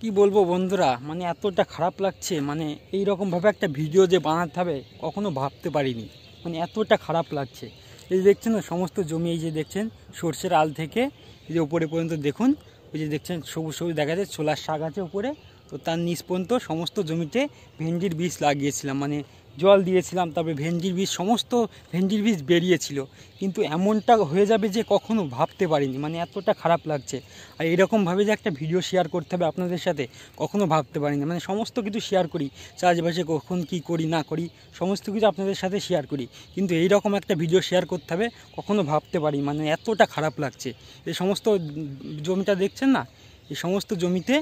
কি বলবো বন্ধুরা মানে এতটা খারাপ লাগছে মানে এই রকমভাবে একটা ভিডিও যে বানাতে হবে কখনো ভাবতে পারিনি মানে এতটা খারাপ লাগছে এই দেখছেন না সমস্ত জমি এই যে দেখছেন সর্ষের আল থেকে এই যে ওপরে পর্যন্ত দেখুন ওই যে দেখছেন সবুজ সবুজ দেখা যায় ছোলার শাক আছে ওপরে তো তার নিচ পর্যন্ত সমস্ত জমিতে ভেন্ডির বীজ লাগিয়েছিলাম মানে জল দিয়েছিলাম তারপরে ভেন্ডির বীজ সমস্ত ভেন্ডির বীজ বেরিয়েছিল কিন্তু এমনটা হয়ে যাবে যে কখনো ভাবতে পারিনি মানে এতটা খারাপ লাগছে আর এরকমভাবে যে একটা ভিডিও শেয়ার করতে হবে আপনাদের সাথে কখনো ভাবতে পারিনি মানে সমস্ত কিছু শেয়ার করি চাষবাসে কখন কি করি না করি সমস্ত কিছু আপনাদের সাথে শেয়ার করি কিন্তু এই রকম একটা ভিডিও শেয়ার করতে হবে কখনো ভাবতে পারি মানে এতটা খারাপ লাগছে এই সমস্ত জমিটা দেখছেন না এই সমস্ত জমিতে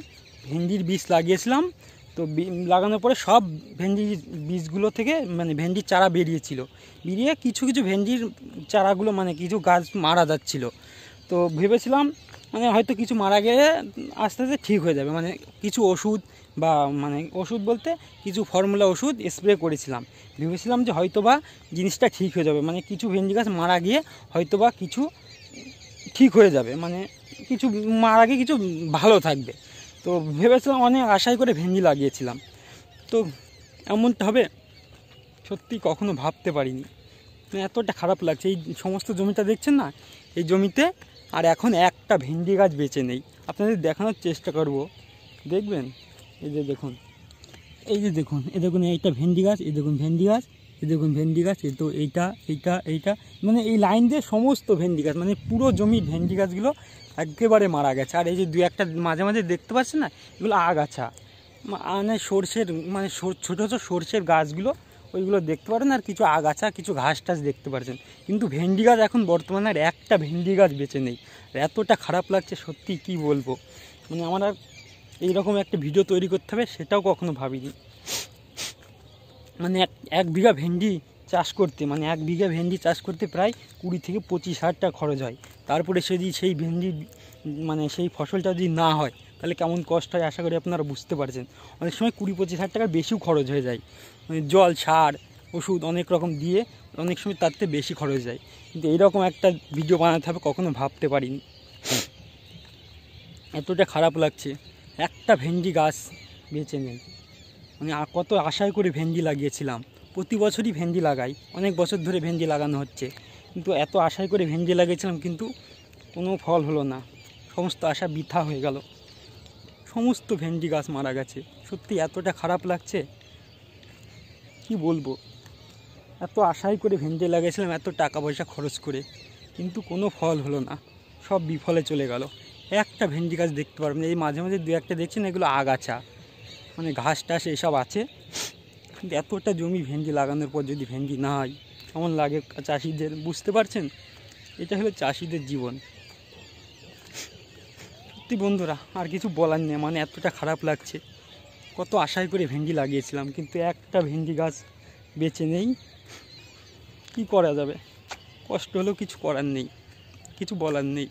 ভেন্ডির বীজ লাগিয়েছিলাম তো লাগানোর পরে সব ভেন্ডির বীজগুলো থেকে মানে ভেন্ডির চারা বেরিয়েছিল বেরিয়ে কিছু কিছু ভেন্ডির চারাগুলো মানে কিছু গাছ মারা যাচ্ছিল তো ভেবেছিলাম মানে হয়তো কিছু মারা গেলে আস্তে আস্তে ঠিক হয়ে যাবে মানে কিছু ওষুধ বা মানে ওষুধ বলতে কিছু ফর্মুলা ওষুধ স্প্রে করেছিলাম ভেবেছিলাম যে হয়তোবা জিনিসটা ঠিক হয়ে যাবে মানে কিছু ভেন্ডি গাছ মারা গিয়ে হয়তোবা কিছু ঠিক হয়ে যাবে মানে কিছু মারা গিয়ে কিছু ভালো থাকবে তো ভেবেছিলাম অনেক আশাই করে ভেন্ডি লাগিয়েছিলাম তো এমনটা হবে সত্যি কখনো ভাবতে পারিনি এতটা খারাপ লাগছে এই সমস্ত জমিটা দেখছেন না এই জমিতে আর এখন একটা ভেন্ডি গাছ বেঁচে নেই আপনাদের দেখানোর চেষ্টা করব দেখবেন এই যে দেখুন এই যে দেখুন এই দেখুন এইটা ভেন্ডি গাছ এই দেখুন ভেন্ডি গাছ এই দেখুন ভেন্ডি গাছ এই তো এইটা এইটা এইটা মানে এই লাইন দিয়ে সমস্ত ভেন্ডি গাছ মানে পুরো জমি ভেন্ডি গাছগুলো একেবারে মারা গেছে আর এই যে দু একটা মাঝে মাঝে দেখতে পাচ্ছেন না এগুলো আগাছা মানে সর্ষের মানে ছোটো ছোটো সর্ষের গাছগুলো ওইগুলো দেখতে পারেন আর কিছু আগাছা কিছু ঘাস টাস দেখতে পারছেন কিন্তু ভেন্ডি গাছ এখন বর্তমানে আর একটা ভেন্ডি গাছ বেঁচে নেই এতটা খারাপ লাগছে সত্যি কি বলবো মানে আমার আর এইরকম একটা ভিডিও তৈরি করতে হবে সেটাও কখনো ভাবিনি মানে এক এক বিঘা ভেন্ডি চাষ করতে মানে এক বিঘা ভেন্ডি চাষ করতে প্রায় কুড়ি থেকে পঁচিশ হাজার টাকা খরচ হয় তারপরে যদি সেই ভেন্ডি মানে সেই ফসলটা যদি না হয় তাহলে কেমন কষ্ট হয় আশা করি আপনারা বুঝতে পারছেন অনেক সময় কুড়ি পঁচিশ হাজার টাকার বেশিও খরচ হয়ে যায় মানে জল সার ওষুধ অনেক রকম দিয়ে অনেক সময় তার থেকে বেশি খরচ যায় কিন্তু এইরকম একটা ভিডিও বানাতে হবে কখনো ভাবতে পারিনি এতটা খারাপ লাগছে একটা ভেন্ডি গাছ বেছে নেন মানে কত আশায় করে ভেন্ডি লাগিয়েছিলাম প্রতি বছরই ভেন্ডি লাগাই অনেক বছর ধরে ভেন্ডি লাগানো হচ্ছে কিন্তু এত আশায় করে ভেন্ডি লাগিয়েছিলাম কিন্তু কোনো ফল হলো না সমস্ত আশা বৃথা হয়ে গেল সমস্ত ভেন্ডি গাছ মারা গেছে সত্যি এতটা খারাপ লাগছে কি বলবো এত আশাই করে ভেন্ডি লাগিয়েছিলাম এত টাকা পয়সা খরচ করে কিন্তু কোনো ফল হলো না সব বিফলে চলে গেল একটা ভেন্ডি গাছ দেখতে পারবেন এই মাঝে মাঝে দু একটা দেখছেন এগুলো আগাছা মানে ঘাস টাস এসব আছে এতটা জমি ভেন্ডি লাগানোর পর যদি ভেন্ডি না হয় কেমন লাগে চাষিদের বুঝতে পারছেন এটা হলো চাষিদের জীবন সত্যি বন্ধুরা আর কিছু বলার নেই মানে এতটা খারাপ লাগছে কত আশায় করে ভেন্ডি লাগিয়েছিলাম কিন্তু একটা ভেন্ডি গাছ বেঁচে নেই কি করা যাবে কষ্ট হলেও কিছু করার নেই কিছু বলার নেই